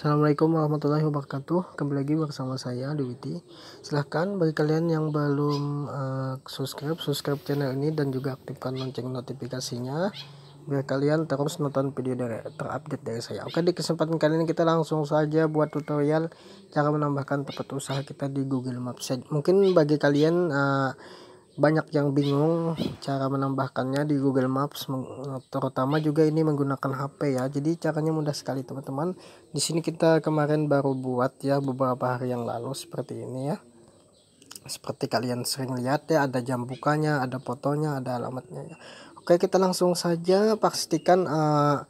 Assalamualaikum warahmatullahi wabarakatuh Kembali lagi bersama saya Dewiti. Silahkan bagi kalian yang belum uh, subscribe Subscribe channel ini dan juga aktifkan lonceng notifikasinya Biar kalian terus nonton video dari, terupdate dari saya Oke di kesempatan kali ini kita langsung saja buat tutorial Cara menambahkan tempat usaha kita di Google Maps Mungkin bagi kalian uh, banyak yang bingung cara menambahkannya di Google Maps terutama juga ini menggunakan HP ya jadi caranya mudah sekali teman-teman di sini kita kemarin baru buat ya beberapa hari yang lalu seperti ini ya seperti kalian sering lihat ya ada jam bukanya ada fotonya ada alamatnya ya. oke kita langsung saja pastikan uh,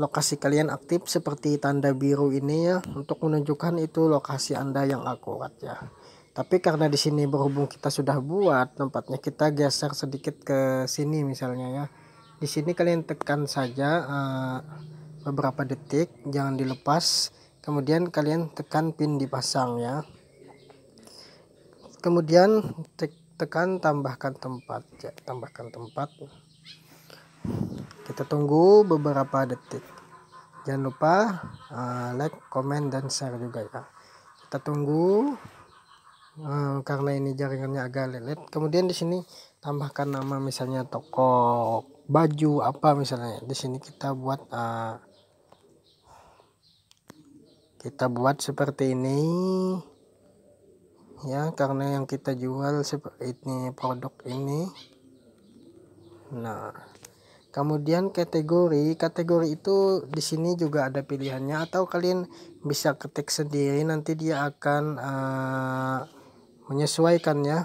lokasi kalian aktif seperti tanda biru ini ya untuk menunjukkan itu lokasi anda yang akurat ya tapi karena di sini berhubung kita sudah buat, tempatnya kita geser sedikit ke sini misalnya ya. Di sini kalian tekan saja uh, beberapa detik, jangan dilepas. Kemudian kalian tekan pin dipasang ya. Kemudian te tekan tambahkan tempat ya, tambahkan tempat. Kita tunggu beberapa detik jangan lupa uh, like, comment, dan share juga ya. Kita tunggu Eh, karena ini jaringannya agak lelet kemudian di sini tambahkan nama misalnya toko baju apa misalnya di sini kita buat uh, kita buat seperti ini ya karena yang kita jual seperti ini produk ini nah kemudian kategori kategori itu di sini juga ada pilihannya atau kalian bisa ketik sendiri nanti dia akan uh, menyesuaikannya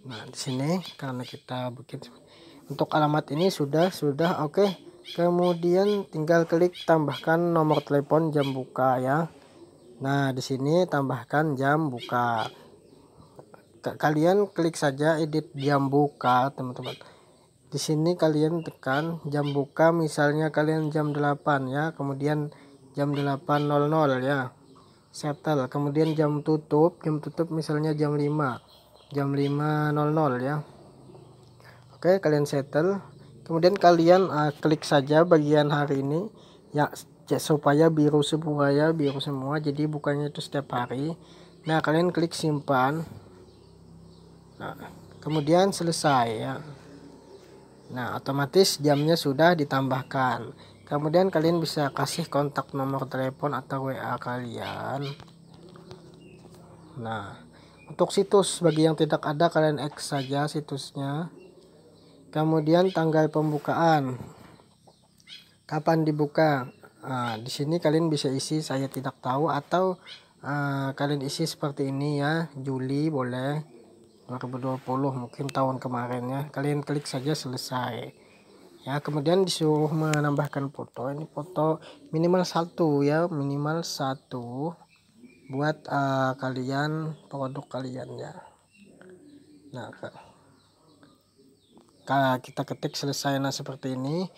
nah di sini karena kita bikin untuk alamat ini sudah sudah oke okay. kemudian tinggal klik tambahkan nomor telepon jam buka ya nah di sini tambahkan jam buka kalian klik saja edit jam buka teman-teman di sini kalian tekan jam buka misalnya kalian jam 8 ya kemudian jam 8.00 ya settle kemudian jam tutup jam tutup misalnya jam 5 jam 5.00 ya oke kalian settle kemudian kalian uh, klik saja bagian hari ini ya, ya supaya biru semua ya biru semua jadi bukannya itu setiap hari nah kalian klik simpan nah kemudian selesai ya nah otomatis jamnya sudah ditambahkan kemudian kalian bisa kasih kontak nomor telepon atau WA kalian nah untuk situs bagi yang tidak ada kalian X saja situsnya kemudian tanggal pembukaan kapan dibuka nah, di sini kalian bisa isi saya tidak tahu atau uh, kalian isi seperti ini ya Juli boleh 2020 mungkin tahun kemarin ya kalian klik saja selesai ya kemudian disuruh menambahkan foto ini foto minimal satu ya minimal satu buat uh, kalian produk kalian ya nah kalau kita ketik selesai nah seperti ini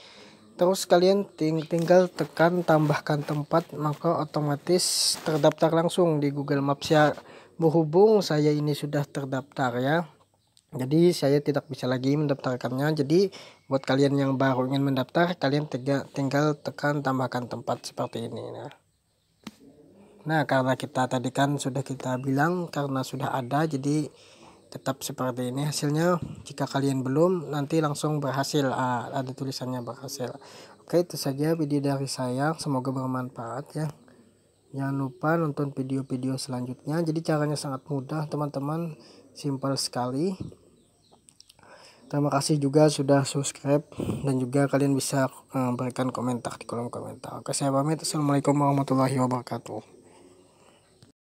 terus kalian ting tinggal tekan tambahkan tempat maka otomatis terdaftar langsung di Google Maps ya berhubung saya ini sudah terdaftar ya jadi saya tidak bisa lagi mendaftarkannya jadi buat kalian yang baru ingin mendaftar kalian tiga, tinggal tekan tambahkan tempat seperti ini nah. nah karena kita tadi kan sudah kita bilang karena sudah ada jadi tetap seperti ini hasilnya jika kalian belum nanti langsung berhasil ah, ada tulisannya berhasil oke itu saja video dari saya semoga bermanfaat ya jangan lupa nonton video-video selanjutnya jadi caranya sangat mudah teman-teman simple sekali Terima kasih juga sudah subscribe dan juga kalian bisa eh, berikan komentar di kolom komentar. Oke, saya pamit. Assalamualaikum warahmatullahi wabarakatuh.